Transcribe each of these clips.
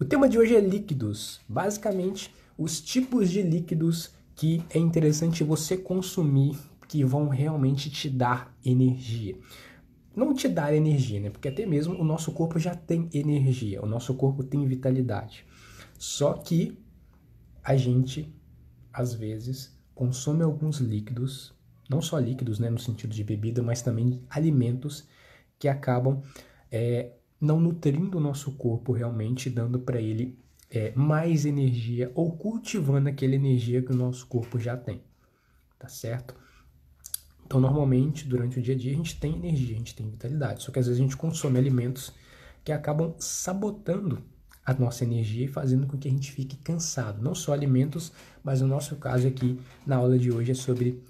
O tema de hoje é líquidos, basicamente os tipos de líquidos que é interessante você consumir que vão realmente te dar energia. Não te dar energia, né? Porque até mesmo o nosso corpo já tem energia, o nosso corpo tem vitalidade. Só que a gente, às vezes, consome alguns líquidos, não só líquidos, né, no sentido de bebida, mas também alimentos que acabam é, não nutrindo o nosso corpo realmente, dando para ele é, mais energia ou cultivando aquela energia que o nosso corpo já tem, tá certo? Então, normalmente, durante o dia a dia, a gente tem energia, a gente tem vitalidade, só que às vezes a gente consome alimentos que acabam sabotando a nossa energia e fazendo com que a gente fique cansado. Não só alimentos, mas o no nosso caso aqui na aula de hoje é sobre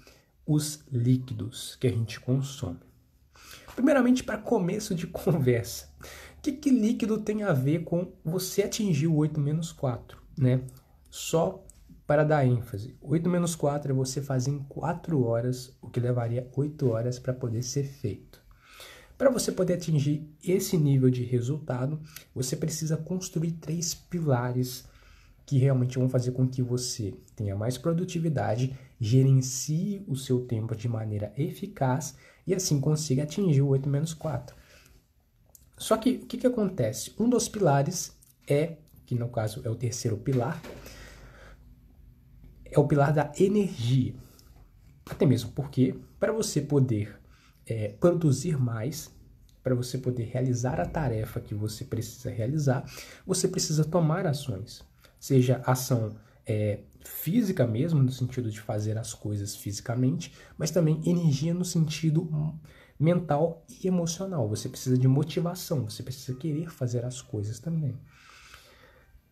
os líquidos que a gente consome. Primeiramente, para começo de conversa, que, que líquido tem a ver com você atingir o 8 menos 4, né? Só para dar ênfase, 8 menos 4 é você fazer em 4 horas, o que levaria 8 horas para poder ser feito. Para você poder atingir esse nível de resultado, você precisa construir três pilares que realmente vão fazer com que você tenha mais produtividade, gerencie o seu tempo de maneira eficaz e assim consiga atingir o 8 menos 4. Só que o que, que acontece? Um dos pilares é, que no caso é o terceiro pilar, é o pilar da energia. Até mesmo porque, para você poder é, produzir mais, para você poder realizar a tarefa que você precisa realizar, você precisa tomar ações. Seja ação é, física mesmo, no sentido de fazer as coisas fisicamente, mas também energia no sentido hum, mental e emocional. Você precisa de motivação, você precisa querer fazer as coisas também.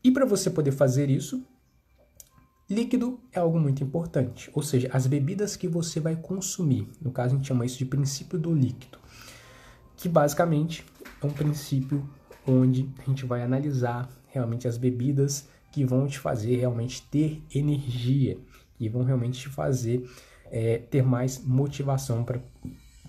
E para você poder fazer isso, líquido é algo muito importante, ou seja, as bebidas que você vai consumir. No caso, a gente chama isso de princípio do líquido, que basicamente é um princípio onde a gente vai analisar realmente as bebidas que vão te fazer realmente ter energia, que vão realmente te fazer é, ter mais motivação para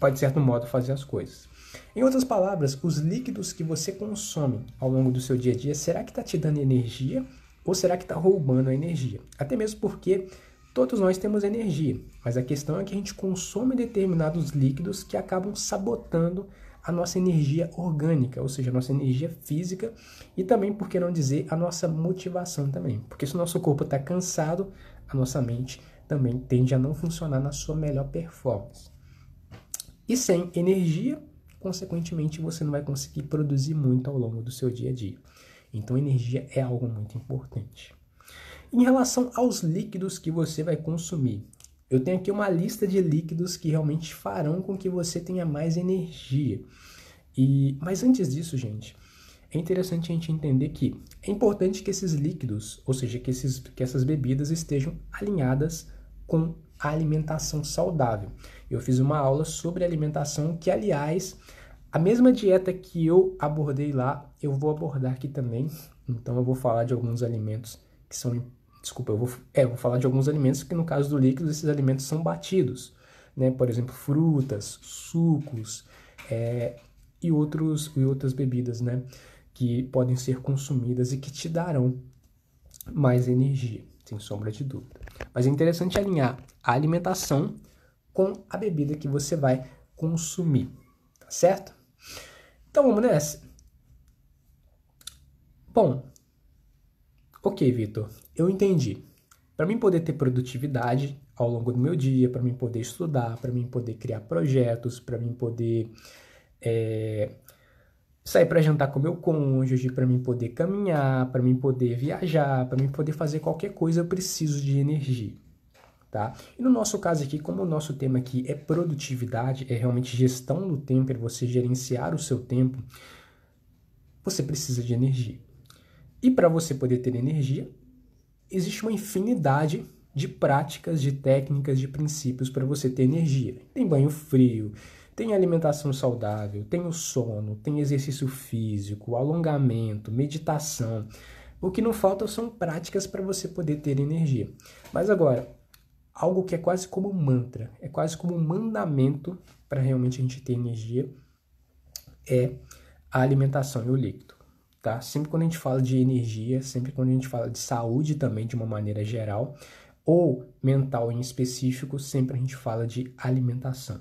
Pode de certo modo, fazer as coisas. Em outras palavras, os líquidos que você consome ao longo do seu dia a dia, será que está te dando energia ou será que está roubando a energia? Até mesmo porque todos nós temos energia, mas a questão é que a gente consome determinados líquidos que acabam sabotando a nossa energia orgânica, ou seja, a nossa energia física e também, por que não dizer, a nossa motivação também. Porque se o nosso corpo está cansado, a nossa mente também tende a não funcionar na sua melhor performance. E sem energia, consequentemente, você não vai conseguir produzir muito ao longo do seu dia a dia. Então, energia é algo muito importante. Em relação aos líquidos que você vai consumir, eu tenho aqui uma lista de líquidos que realmente farão com que você tenha mais energia. E, mas antes disso, gente, é interessante a gente entender que é importante que esses líquidos, ou seja, que, esses, que essas bebidas estejam alinhadas com alimentação saudável. Eu fiz uma aula sobre alimentação que, aliás, a mesma dieta que eu abordei lá, eu vou abordar aqui também. Então eu vou falar de alguns alimentos que são, desculpa, eu vou, é, eu vou falar de alguns alimentos que no caso do líquido esses alimentos são batidos, né? Por exemplo, frutas, sucos, é, e outros e outras bebidas, né? Que podem ser consumidas e que te darão mais energia, sem sombra de dúvida. Mas é interessante alinhar a alimentação com a bebida que você vai consumir, tá certo? Então vamos nessa. Bom, ok, Vitor, eu entendi. Para mim poder ter produtividade ao longo do meu dia, para mim poder estudar, para mim poder criar projetos, para mim poder é, sair para jantar com meu cônjuge, para mim poder caminhar, para mim poder viajar, para mim poder fazer qualquer coisa, eu preciso de energia, tá? E no nosso caso aqui, como o nosso tema aqui é produtividade, é realmente gestão do tempo, é você gerenciar o seu tempo, você precisa de energia. E para você poder ter energia, existe uma infinidade de práticas, de técnicas, de princípios para você ter energia. Tem banho frio, tem alimentação saudável, tem o sono, tem exercício físico, alongamento, meditação. O que não falta são práticas para você poder ter energia. Mas agora, algo que é quase como um mantra, é quase como um mandamento para realmente a gente ter energia é a alimentação e o líquido, tá? Sempre quando a gente fala de energia, sempre quando a gente fala de saúde também de uma maneira geral ou mental em específico, sempre a gente fala de alimentação.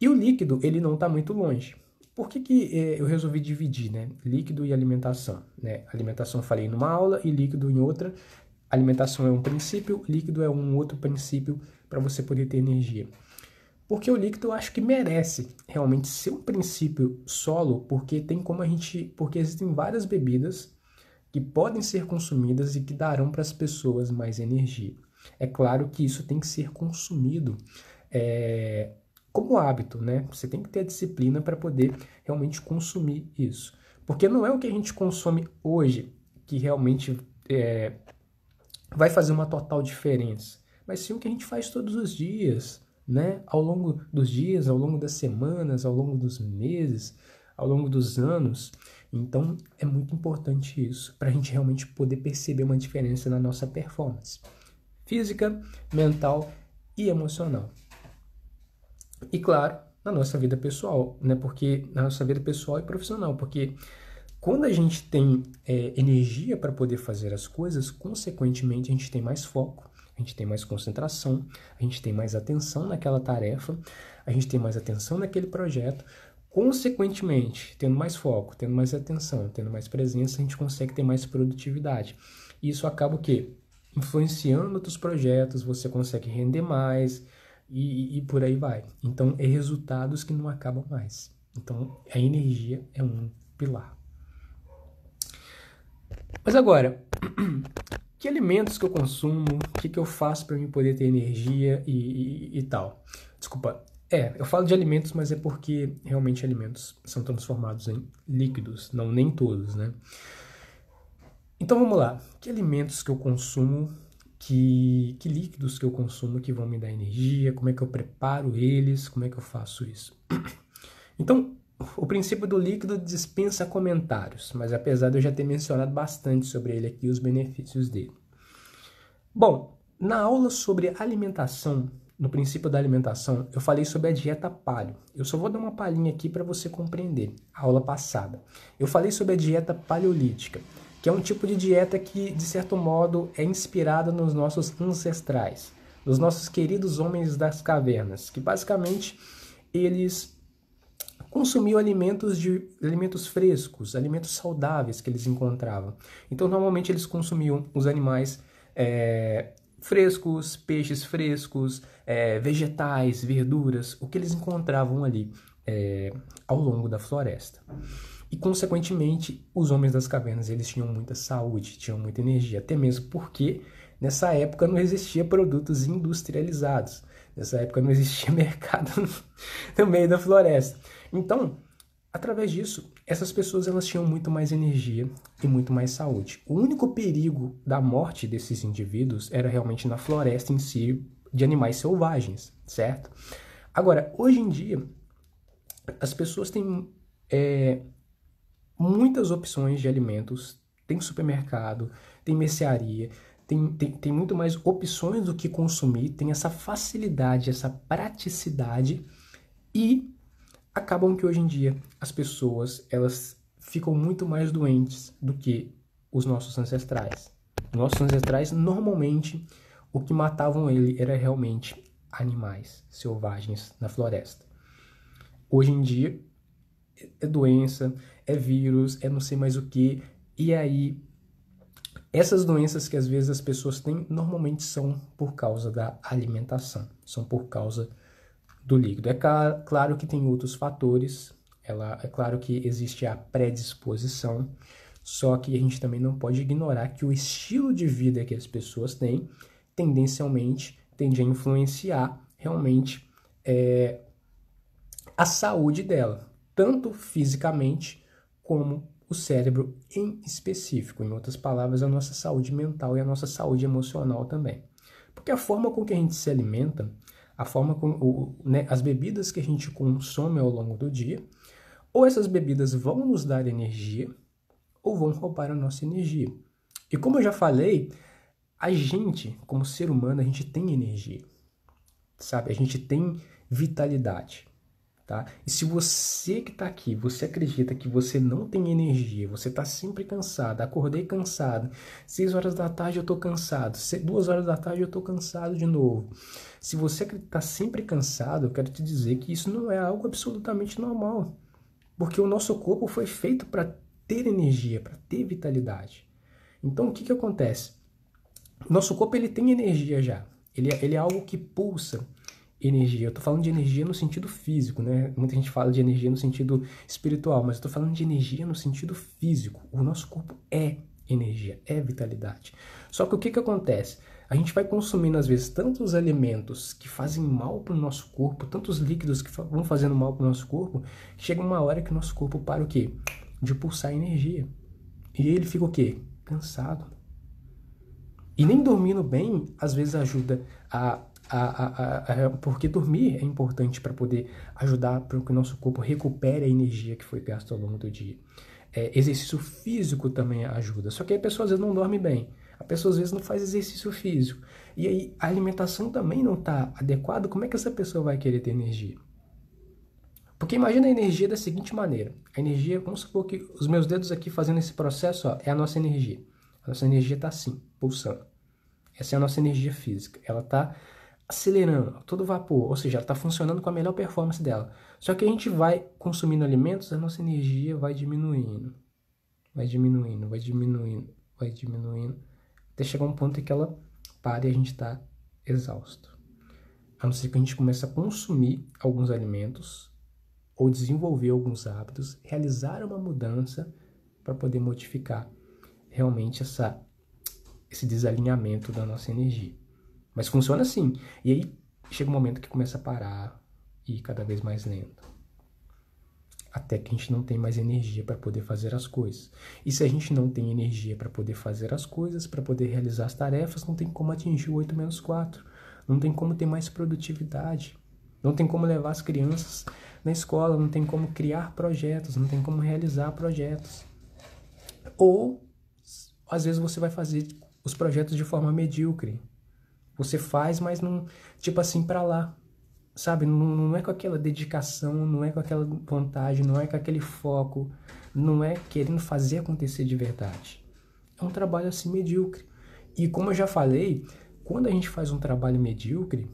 E o líquido, ele não está muito longe. Por que, que eh, eu resolvi dividir, né? Líquido e alimentação, né? Alimentação eu falei numa aula e líquido em outra. Alimentação é um princípio, líquido é um outro princípio para você poder ter energia. Porque o líquido eu acho que merece realmente ser um princípio solo, porque tem como a gente, porque existem várias bebidas que podem ser consumidas e que darão para as pessoas mais energia. É claro que isso tem que ser consumido é, como hábito, né? Você tem que ter a disciplina para poder realmente consumir isso. Porque não é o que a gente consome hoje que realmente é, vai fazer uma total diferença, mas sim o que a gente faz todos os dias, né? Ao longo dos dias, ao longo das semanas, ao longo dos meses, ao longo dos anos. Então é muito importante isso para a gente realmente poder perceber uma diferença na nossa performance física, mental e emocional. E claro, na nossa vida pessoal, né? Porque na nossa vida pessoal e profissional, porque quando a gente tem é, energia para poder fazer as coisas, consequentemente a gente tem mais foco, a gente tem mais concentração, a gente tem mais atenção naquela tarefa, a gente tem mais atenção naquele projeto. Consequentemente, tendo mais foco, tendo mais atenção, tendo mais presença, a gente consegue ter mais produtividade. E isso acaba o Influenciando outros projetos, você consegue render mais, e, e por aí vai. Então, é resultados que não acabam mais. Então, a energia é um pilar. Mas agora, que alimentos que eu consumo, o que, que eu faço para mim poder ter energia e, e, e, tal? Desculpa, é, eu falo de alimentos, mas é porque realmente alimentos são transformados em líquidos, não nem todos, né? Então vamos lá, que alimentos que eu consumo que, que líquidos que eu consumo que vão me dar energia, como é que eu preparo eles, como é que eu faço isso. Então, o princípio do líquido dispensa comentários, mas apesar de eu já ter mencionado bastante sobre ele aqui, os benefícios dele. Bom, na aula sobre alimentação, no princípio da alimentação, eu falei sobre a dieta paleo. Eu só vou dar uma palhinha aqui para você compreender a aula passada. Eu falei sobre a dieta paleolítica que é um tipo de dieta que, de certo modo, é inspirada nos nossos ancestrais, nos nossos queridos homens das cavernas, que basicamente eles consumiam alimentos de alimentos frescos, alimentos saudáveis que eles encontravam. Então, normalmente eles consumiam os animais é, frescos, peixes frescos, é, vegetais, verduras, o que eles encontravam ali é, ao longo da floresta. E consequentemente, os homens das cavernas eles tinham muita saúde, tinham muita energia, até mesmo porque nessa época não existia produtos industrializados. Nessa época não existia mercado no meio da floresta. Então, através disso, essas pessoas elas tinham muito mais energia e muito mais saúde. O único perigo da morte desses indivíduos era realmente na floresta em si de animais selvagens, certo? Agora, hoje em dia, as pessoas têm é, muitas opções de alimentos, tem supermercado, tem mercearia, tem, tem, tem muito mais opções do que consumir, tem essa facilidade, essa praticidade e acabam que hoje em dia as pessoas elas ficam muito mais doentes do que os nossos ancestrais. Nossos ancestrais normalmente o que matavam ele era realmente animais selvagens na floresta. Hoje em dia é doença, é vírus, é não sei mais o que. E aí, essas doenças que às vezes as pessoas têm, normalmente são por causa da alimentação, são por causa do líquido. É claro que tem outros fatores, ela, é claro que existe a predisposição, só que a gente também não pode ignorar que o estilo de vida que as pessoas têm tendencialmente tende a influenciar realmente é, a saúde dela tanto fisicamente como o cérebro em específico, em outras palavras, a nossa saúde mental e a nossa saúde emocional também. Porque a forma com que a gente se alimenta, a forma com o, né, as bebidas que a gente consome ao longo do dia, ou essas bebidas vão nos dar energia ou vão roubar a nossa energia. E como eu já falei, a gente, como ser humano, a gente tem energia. Sabe? A gente tem vitalidade. Tá? E se você que está aqui, você acredita que você não tem energia, você está sempre cansado, acordei cansado, 6 horas da tarde eu estou cansado, 2 horas da tarde eu estou cansado de novo. Se você está sempre cansado, eu quero te dizer que isso não é algo absolutamente normal, porque o nosso corpo foi feito para ter energia, para ter vitalidade. Então o que, que acontece? nosso corpo ele tem energia já, ele, é, ele é algo que pulsa, energia. Eu tô falando de energia no sentido físico, né? Muita gente fala de energia no sentido espiritual, mas eu tô falando de energia no sentido físico. O nosso corpo é energia, é vitalidade. Só que o que que acontece? A gente vai consumindo às vezes tantos alimentos que fazem mal para o nosso corpo, tantos líquidos que vão fazendo mal para o nosso corpo, que chega uma hora que o nosso corpo para o quê? De pulsar energia. E ele fica o quê? Cansado. E nem dormindo bem, às vezes ajuda a a, a, a, porque dormir é importante para poder ajudar para que o nosso corpo recupere a energia que foi gasta ao longo do dia. É, exercício físico também ajuda, só que a pessoa às vezes não dorme bem, a pessoa às vezes não faz exercício físico, e aí a alimentação também não está adequada, como é que essa pessoa vai querer ter energia? Porque imagina a energia da seguinte maneira, a energia, vamos supor que os meus dedos aqui fazendo esse processo, ó, é a nossa energia, a nossa energia está assim, pulsando. Essa é a nossa energia física. Ela está acelerando, todo vapor, ou seja, ela está funcionando com a melhor performance dela. Só que a gente vai consumindo alimentos, a nossa energia vai diminuindo, vai diminuindo, vai diminuindo, vai diminuindo, até chegar um ponto em que ela para e a gente está exausto. A não ser que a gente comece a consumir alguns alimentos ou desenvolver alguns hábitos, realizar uma mudança para poder modificar realmente essa, esse desalinhamento da nossa energia. Mas funciona assim. E aí chega um momento que começa a parar e ir cada vez mais lento. Até que a gente não tem mais energia para poder fazer as coisas. E se a gente não tem energia para poder fazer as coisas, para poder realizar as tarefas, não tem como atingir o 8 menos 4. Não tem como ter mais produtividade. Não tem como levar as crianças na escola, não tem como criar projetos, não tem como realizar projetos. Ou às vezes você vai fazer os projetos de forma medíocre, você faz, mas não, tipo assim, para lá. Sabe? Não, não é com aquela dedicação, não é com aquela vontade, não é com aquele foco, não é querendo fazer acontecer de verdade. É um trabalho assim medíocre. E como eu já falei, quando a gente faz um trabalho medíocre,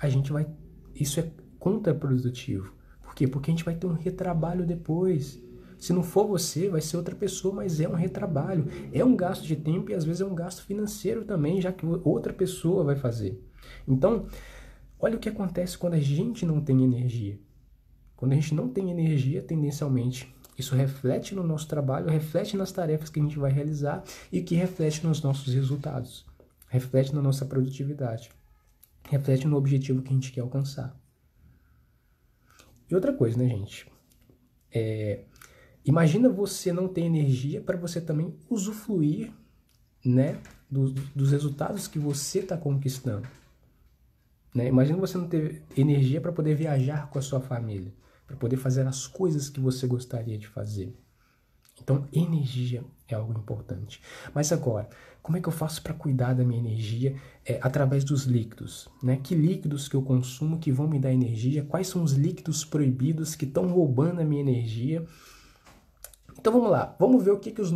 a gente vai. Isso é contraprodutivo. Por quê? Porque a gente vai ter um retrabalho depois. Se não for você, vai ser outra pessoa, mas é um retrabalho, é um gasto de tempo e às vezes é um gasto financeiro também, já que outra pessoa vai fazer. Então, olha o que acontece quando a gente não tem energia. Quando a gente não tem energia, tendencialmente isso reflete no nosso trabalho, reflete nas tarefas que a gente vai realizar e que reflete nos nossos resultados, reflete na nossa produtividade, reflete no objetivo que a gente quer alcançar. E outra coisa, né, gente? É, Imagina você não ter energia para você também usufruir, né, dos resultados que você está conquistando. Né? Imagina você não ter energia para poder viajar com a sua família, para poder fazer as coisas que você gostaria de fazer. Então, energia é algo importante. Mas agora, como é que eu faço para cuidar da minha energia é, através dos líquidos? Né? Que líquidos que eu consumo que vão me dar energia? Quais são os líquidos proibidos que estão roubando a minha energia? Então vamos lá, vamos ver o que, que os,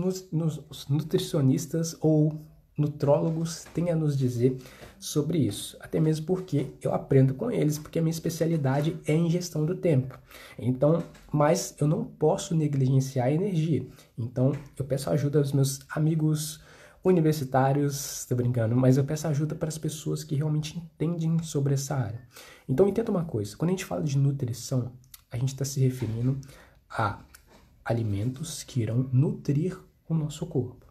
nutricionistas ou nutrólogos têm a nos dizer sobre isso. Até mesmo porque eu aprendo com eles, porque a minha especialidade é em gestão do tempo. Então, mas eu não posso negligenciar a energia. Então, eu peço ajuda aos meus amigos universitários, estou brincando, mas eu peço ajuda para as pessoas que realmente entendem sobre essa área. Então, entenda uma coisa, quando a gente fala de nutrição, a gente está se referindo a alimentos que irão nutrir o nosso corpo.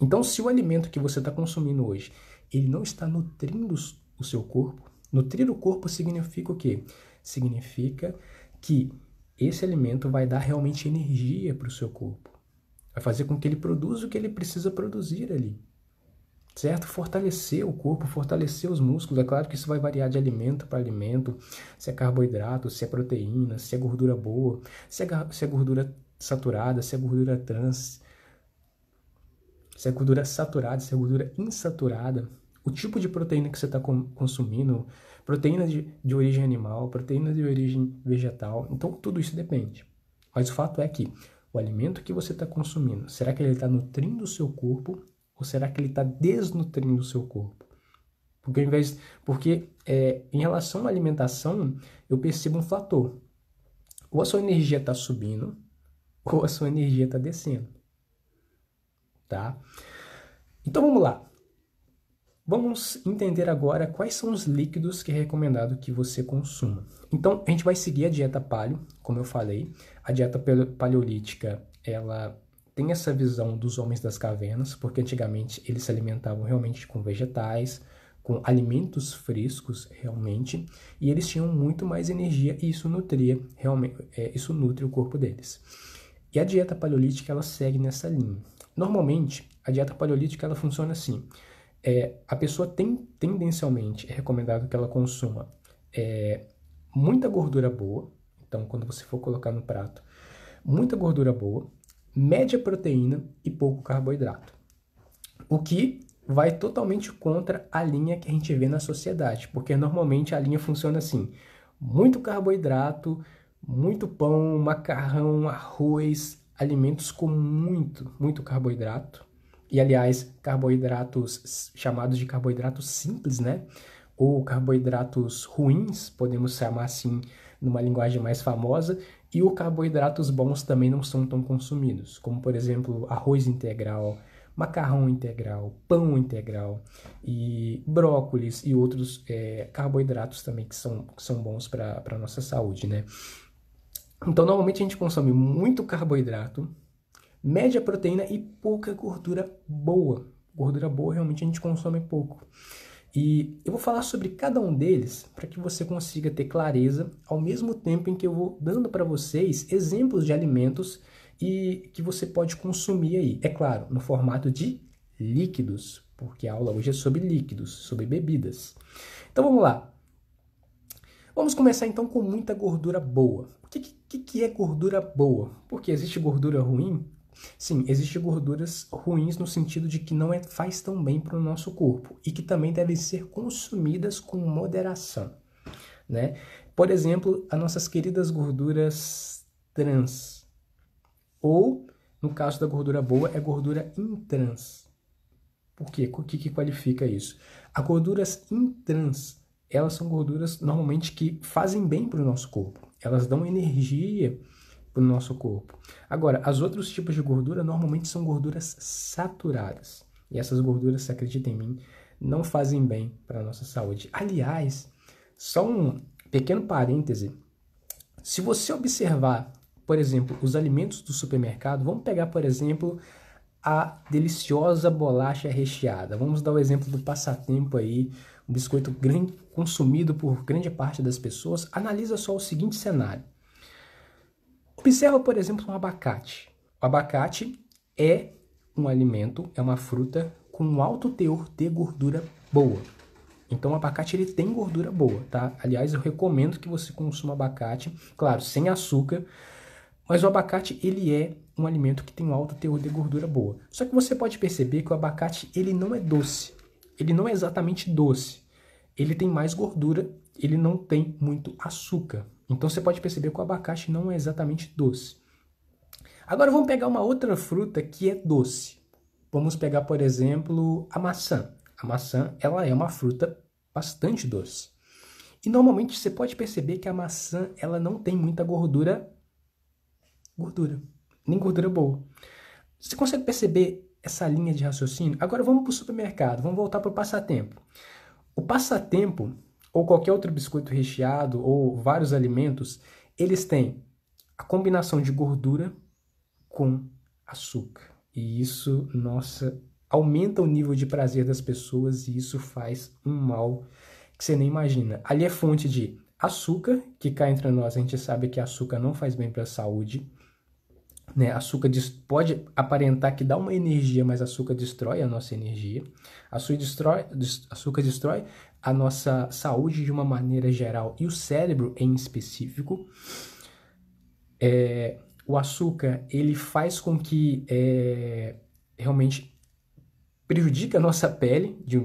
Então, se o alimento que você está consumindo hoje ele não está nutrindo o seu corpo, nutrir o corpo significa o quê? Significa que esse alimento vai dar realmente energia para o seu corpo, vai fazer com que ele produza o que ele precisa produzir ali certo? Fortalecer o corpo, fortalecer os músculos. É claro que isso vai variar de alimento para alimento, se é carboidrato, se é proteína, se é gordura boa, se é, se é gordura saturada, se é gordura trans, se é gordura saturada, se é gordura insaturada, o tipo de proteína que você está consumindo, proteína de, de origem animal, proteína de origem vegetal, então tudo isso depende. Mas o fato é que o alimento que você está consumindo, será que ele está nutrindo o seu corpo ou será que ele está desnutrindo o seu corpo? Porque, ao invés, porque é, em relação à alimentação, eu percebo um fator. Ou a sua energia está subindo, ou a sua energia está descendo. Tá? Então vamos lá. Vamos entender agora quais são os líquidos que é recomendado que você consuma. Então, a gente vai seguir a dieta paleo, como eu falei. A dieta paleolítica, ela tem essa visão dos homens das cavernas, porque antigamente eles se alimentavam realmente com vegetais, com alimentos frescos realmente, e eles tinham muito mais energia e isso nutria realmente, é, isso nutre o corpo deles. E a dieta paleolítica ela segue nessa linha. Normalmente a dieta paleolítica ela funciona assim: é, a pessoa tem tendencialmente é recomendado que ela consuma é, muita gordura boa, então quando você for colocar no prato, muita gordura boa, média proteína e pouco carboidrato. O que vai totalmente contra a linha que a gente vê na sociedade, porque normalmente a linha funciona assim: muito carboidrato, muito pão, macarrão, arroz, alimentos com muito, muito carboidrato. E aliás, carboidratos chamados de carboidratos simples, né? Ou carboidratos ruins, podemos chamar assim numa linguagem mais famosa, e os carboidratos bons também não são tão consumidos, como por exemplo arroz integral, macarrão integral, pão integral e brócolis e outros é, carboidratos também que são, que são bons para a nossa saúde, né? Então, normalmente a gente consome muito carboidrato, média proteína e pouca gordura boa. Gordura boa realmente a gente consome pouco. E eu vou falar sobre cada um deles para que você consiga ter clareza, ao mesmo tempo em que eu vou dando para vocês exemplos de alimentos e que você pode consumir aí. É claro, no formato de líquidos, porque a aula hoje é sobre líquidos, sobre bebidas. Então vamos lá. Vamos começar então com muita gordura boa. O que, que, que é gordura boa? Porque existe gordura ruim? Sim, existem gorduras ruins no sentido de que não é, faz tão bem para o nosso corpo e que também devem ser consumidas com moderação. Né? Por exemplo, as nossas queridas gorduras trans. Ou, no caso da gordura boa, é gordura intrans. Por quê? O que, que qualifica isso? As gorduras intrans, elas são gorduras normalmente que fazem bem para o nosso corpo. Elas dão energia no nosso corpo. Agora, as outros tipos de gordura normalmente são gorduras saturadas. E essas gorduras, se acredita em mim, não fazem bem para a nossa saúde. Aliás, só um pequeno parêntese. Se você observar, por exemplo, os alimentos do supermercado, vamos pegar, por exemplo, a deliciosa bolacha recheada. Vamos dar o exemplo do passatempo aí, um biscoito grande, consumido por grande parte das pessoas. Analisa só o seguinte cenário. Observa, por exemplo, um abacate. O abacate é um alimento, é uma fruta com um alto teor de gordura boa. Então, o abacate ele tem gordura boa, tá? Aliás, eu recomendo que você consuma abacate, claro, sem açúcar, mas o abacate ele é um alimento que tem um alto teor de gordura boa. Só que você pode perceber que o abacate ele não é doce. Ele não é exatamente doce. Ele tem mais gordura, ele não tem muito açúcar. Então você pode perceber que o abacaxi não é exatamente doce. Agora vamos pegar uma outra fruta que é doce. Vamos pegar, por exemplo, a maçã. A maçã, ela é uma fruta bastante doce. E normalmente você pode perceber que a maçã, ela não tem muita gordura gordura, nem gordura boa. Você consegue perceber essa linha de raciocínio? Agora vamos para o supermercado, vamos voltar para o passatempo. O passatempo ou qualquer outro biscoito recheado ou vários alimentos, eles têm a combinação de gordura com açúcar. E isso, nossa, aumenta o nível de prazer das pessoas e isso faz um mal que você nem imagina. Ali é fonte de açúcar, que cá entre nós a gente sabe que açúcar não faz bem para a saúde. Né? Açúcar pode aparentar que dá uma energia, mas açúcar destrói a nossa energia. Açúcar destrói, açúcar destrói a nossa saúde de uma maneira geral e o cérebro em específico. É, o açúcar ele faz com que é, realmente prejudique a nossa pele, de,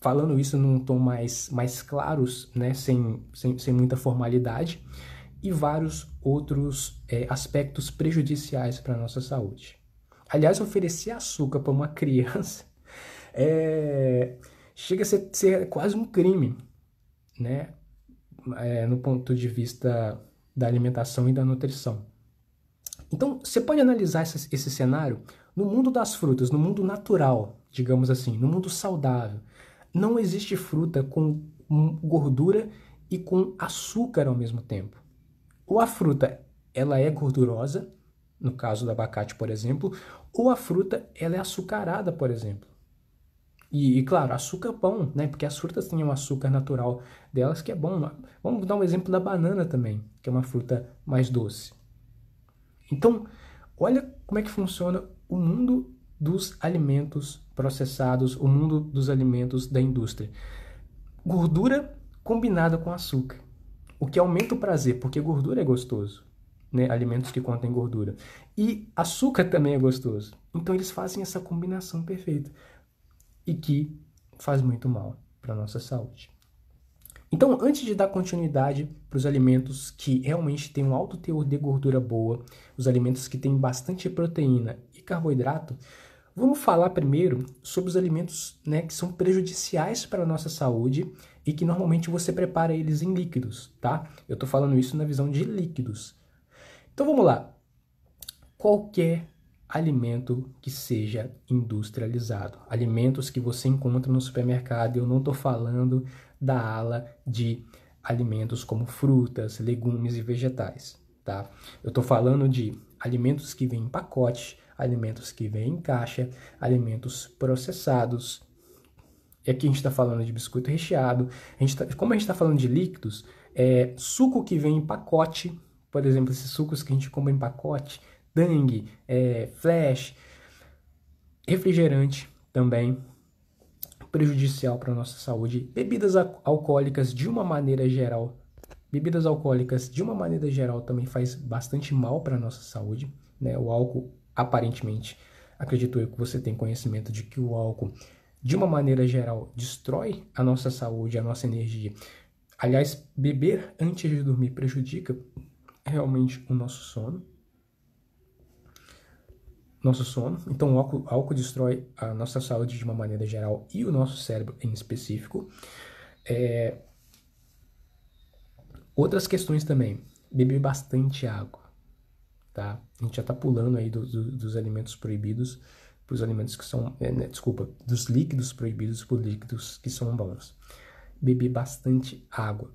falando isso num tom mais, mais claro, né? sem, sem, sem muita formalidade e vários outros é, aspectos prejudiciais para a nossa saúde. Aliás, oferecer açúcar para uma criança é, chega a ser, ser, quase um crime, né? É, no ponto de vista da alimentação e da nutrição. Então, você pode analisar esse, esse cenário no mundo das frutas, no mundo natural, digamos assim, no mundo saudável. Não existe fruta com gordura e com açúcar ao mesmo tempo ou a fruta ela é gordurosa, no caso do abacate, por exemplo, ou a fruta ela é açucarada, por exemplo. E, e claro, açúcar é bom, né? Porque as frutas têm um açúcar natural delas que é bom. Né? Vamos dar um exemplo da banana também, que é uma fruta mais doce. Então, olha como é que funciona o mundo dos alimentos processados, o mundo dos alimentos da indústria. Gordura combinada com açúcar o que aumenta o prazer, porque gordura é gostoso. Né, alimentos que contêm gordura. E açúcar também é gostoso. Então eles fazem essa combinação perfeita e que faz muito mal para a nossa saúde. Então, antes de dar continuidade para os alimentos que realmente têm um alto teor de gordura boa, os alimentos que têm bastante proteína e carboidrato, vamos falar primeiro sobre os alimentos né, que são prejudiciais para a nossa saúde e que normalmente você prepara eles em líquidos, tá? Eu estou falando isso na visão de líquidos. Então vamos lá. Qualquer alimento que seja industrializado, alimentos que você encontra no supermercado, eu não estou falando da ala de alimentos como frutas, legumes e vegetais, tá? Eu estou falando de alimentos que vêm em pacote, alimentos que vêm em caixa, alimentos processados, é e aqui a gente está falando de biscoito recheado. A gente tá, como a gente está falando de líquidos, é, suco que vem em pacote, por exemplo, esses sucos que a gente compra em pacote, dengue, é, Flash, refrigerante também, prejudicial para a nossa saúde. Bebidas alcoólicas de uma maneira geral. Bebidas alcoólicas de uma maneira geral também faz bastante mal para a nossa saúde. Né? O álcool, aparentemente, acredito eu que você tem conhecimento de que o álcool de uma maneira geral, destrói a nossa saúde, a nossa energia. Aliás, beber antes de dormir prejudica realmente o nosso sono. Nosso sono. Então, o álcool, álcool destrói a nossa saúde de uma maneira geral e o nosso cérebro em específico. É... Outras questões também. Beber bastante água, tá? A gente já tá pulando aí do, do, dos alimentos proibidos para os alimentos que são, é, né, desculpa, dos líquidos proibidos por líquidos que são bons. Beber bastante água,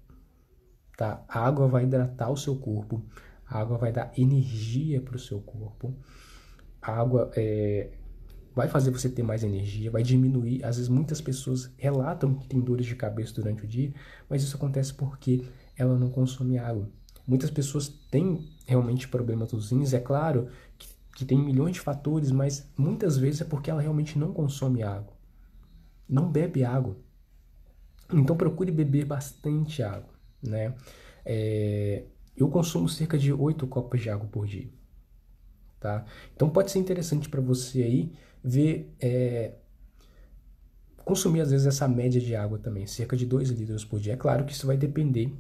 tá? A água vai hidratar o seu corpo, a água vai dar energia para o seu corpo, a água é, vai fazer você ter mais energia, vai diminuir. Às vezes muitas pessoas relatam que tem dores de cabeça durante o dia, mas isso acontece porque ela não consome água. Muitas pessoas têm realmente problemas dos rins, é claro que tem milhões de fatores, mas muitas vezes é porque ela realmente não consome água. Não bebe água. Então procure beber bastante água, né? É, eu consumo cerca de 8 copos de água por dia, tá? Então pode ser interessante para você aí ver, é, consumir às vezes essa média de água também, cerca de 2 litros por dia. É claro que isso vai depender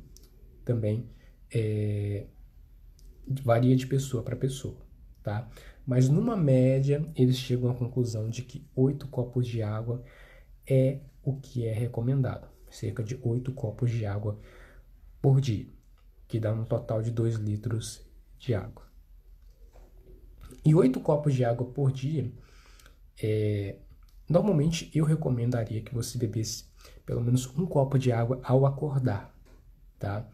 também, é, varia de pessoa para pessoa tá? Mas numa média, eles chegam à conclusão de que 8 copos de água é o que é recomendado, cerca de 8 copos de água por dia, que dá um total de 2 litros de água. E 8 copos de água por dia, é, normalmente eu recomendaria que você bebesse pelo menos um copo de água ao acordar, tá?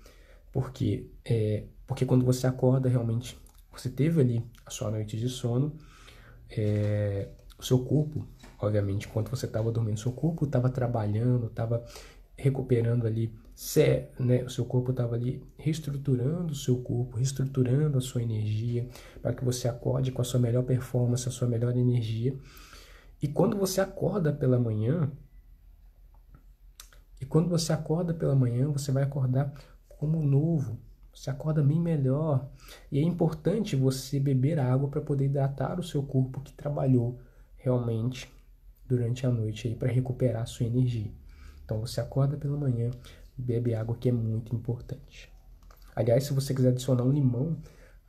Porque, é, porque quando você acorda, realmente você teve ali a sua noite de sono, é, o seu corpo, obviamente, enquanto você estava dormindo, seu corpo estava trabalhando, estava recuperando ali, se, né, o seu corpo estava ali reestruturando o seu corpo, reestruturando a sua energia, para que você acorde com a sua melhor performance, a sua melhor energia. E quando você acorda pela manhã, e quando você acorda pela manhã, você vai acordar como novo, você acorda bem melhor. E é importante você beber água para poder hidratar o seu corpo que trabalhou realmente durante a noite aí para recuperar a sua energia. Então você acorda pela manhã, bebe água que é muito importante. Aliás, se você quiser adicionar um limão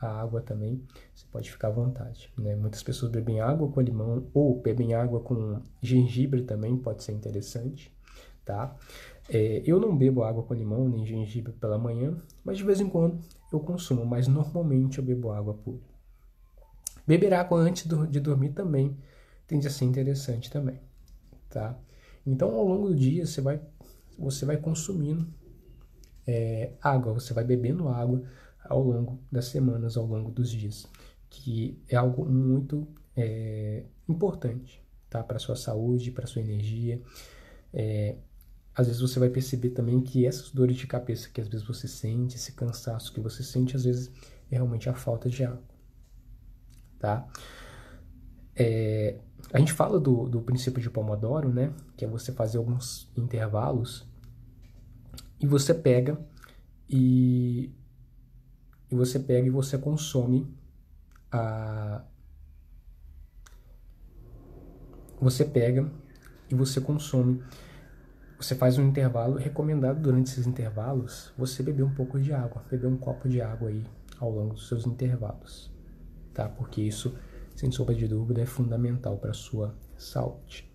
à água também, você pode ficar à vontade. Né? Muitas pessoas bebem água com limão ou bebem água com gengibre também, pode ser interessante, tá? É, eu não bebo água com limão nem gengibre pela manhã, mas de vez em quando eu consumo, mas normalmente eu bebo água pura. Beber água antes de dormir também tende a ser interessante também, tá? Então, ao longo do dia, você vai, você vai consumindo é, água, você vai bebendo água ao longo das semanas, ao longo dos dias, que é algo muito é, importante, tá? Para sua saúde, para sua energia. É, às vezes você vai perceber também que essas dores de cabeça que às vezes você sente, esse cansaço que você sente, às vezes é realmente a falta de água, tá? É, a gente fala do, do princípio de Pomodoro, né? Que é você fazer alguns intervalos e você pega e, e você pega e você consome a você pega e você consome você faz um intervalo recomendado durante esses intervalos você beber um pouco de água, beber um copo de água aí ao longo dos seus intervalos, tá? Porque isso, sem sombra de dúvida, é fundamental para sua saúde.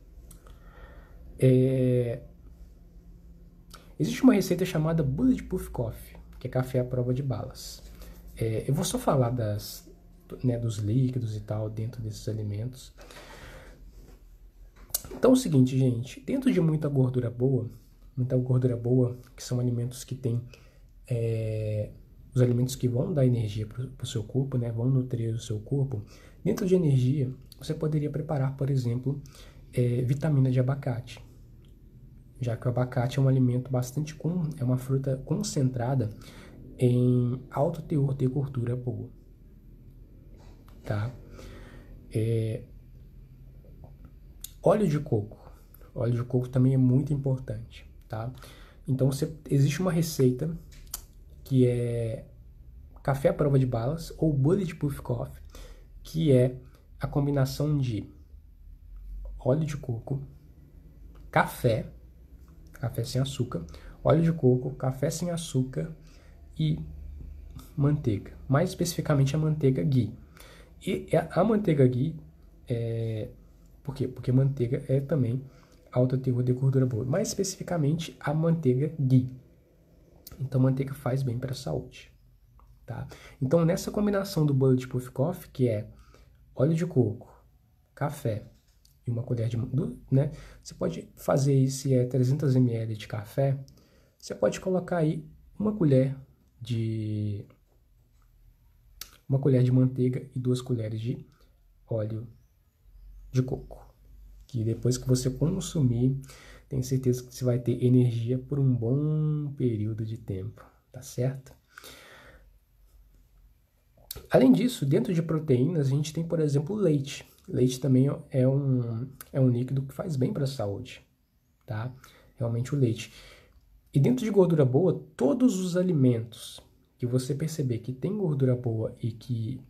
É... Existe uma receita chamada Bulletproof Coffee, que é café à prova de balas. É, eu vou só falar das, né, dos líquidos e tal dentro desses alimentos. Então é o seguinte, gente, dentro de muita gordura boa, muita gordura boa, que são alimentos que têm é, os alimentos que vão dar energia para o seu corpo, né, vão nutrir o seu corpo, dentro de energia, você poderia preparar, por exemplo, é, vitamina de abacate. Já que o abacate é um alimento bastante comum, é uma fruta concentrada em alto teor de gordura boa. Tá? É, Óleo de coco. Óleo de coco também é muito importante, tá? Então você, existe uma receita que é café à prova de balas ou bulletproof coffee, que é a combinação de óleo de coco, café, café sem açúcar, óleo de coco, café sem açúcar e manteiga, mais especificamente a manteiga ghee. E a manteiga ghee é, por quê? Porque manteiga é também alto teor de gordura boa, mais especificamente a manteiga ghee. Então, manteiga faz bem para a saúde. Tá? Então, nessa combinação do bolo de puff coffee, que é óleo de coco, café e uma colher de né? Você pode fazer isso se é 300 ml de café, você pode colocar aí uma colher de uma colher de manteiga e duas colheres de óleo de coco, que depois que você consumir, tenho certeza que você vai ter energia por um bom período de tempo, tá certo? Além disso, dentro de proteínas, a gente tem, por exemplo, leite. Leite também é um, é um líquido que faz bem para a saúde, tá? Realmente o leite. E dentro de gordura boa, todos os alimentos que você perceber que tem gordura boa e que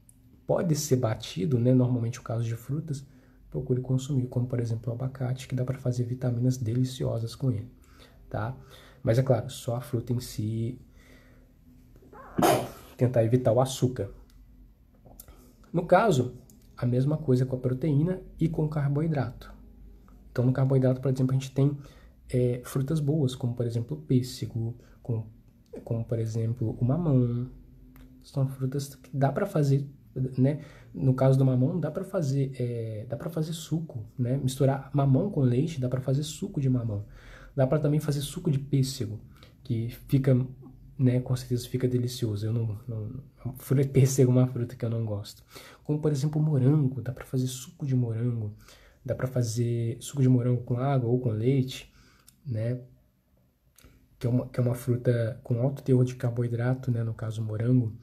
pode ser batido, né? Normalmente o caso de frutas, procure consumir, como por exemplo o abacate, que dá para fazer vitaminas deliciosas com ele, tá? Mas é claro, só a fruta em si, tentar evitar o açúcar. No caso, a mesma coisa com a proteína e com o carboidrato. Então, no carboidrato, por exemplo, a gente tem é, frutas boas, como por exemplo o pêssego, como, como por exemplo o mamão. São frutas que dá para fazer né? No caso do mamão, dá para fazer, é, dá para fazer suco, né? Misturar mamão com leite, dá para fazer suco de mamão. Dá para também fazer suco de pêssego, que fica, né? Com certeza fica delicioso. Eu não, não pêssego é uma fruta que eu não gosto. Como por exemplo morango, dá para fazer suco de morango. Dá para fazer suco de morango com água ou com leite, né? Que é uma, que é uma fruta com alto teor de carboidrato, né? No caso morango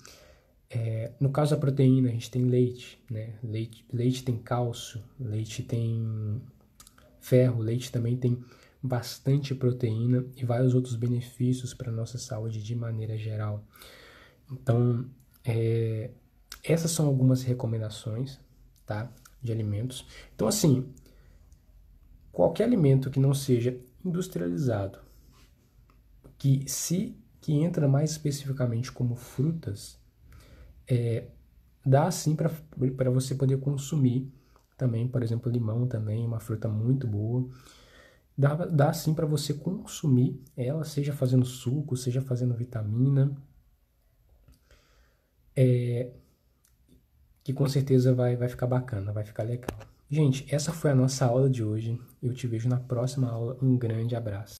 é, no caso da proteína, a gente tem leite, né? Leite, leite tem cálcio, leite tem ferro, leite também tem bastante proteína e vários outros benefícios para a nossa saúde de maneira geral. Então, é, essas são algumas recomendações, tá? De alimentos. Então, assim, qualquer alimento que não seja industrializado, que se que entra mais especificamente como frutas, é, dá assim para você poder consumir também, por exemplo, limão também, uma fruta muito boa. Dá, dá sim para você consumir ela, seja fazendo suco, seja fazendo vitamina. É, que com certeza vai, vai ficar bacana, vai ficar legal. Gente, essa foi a nossa aula de hoje. Eu te vejo na próxima aula. Um grande abraço.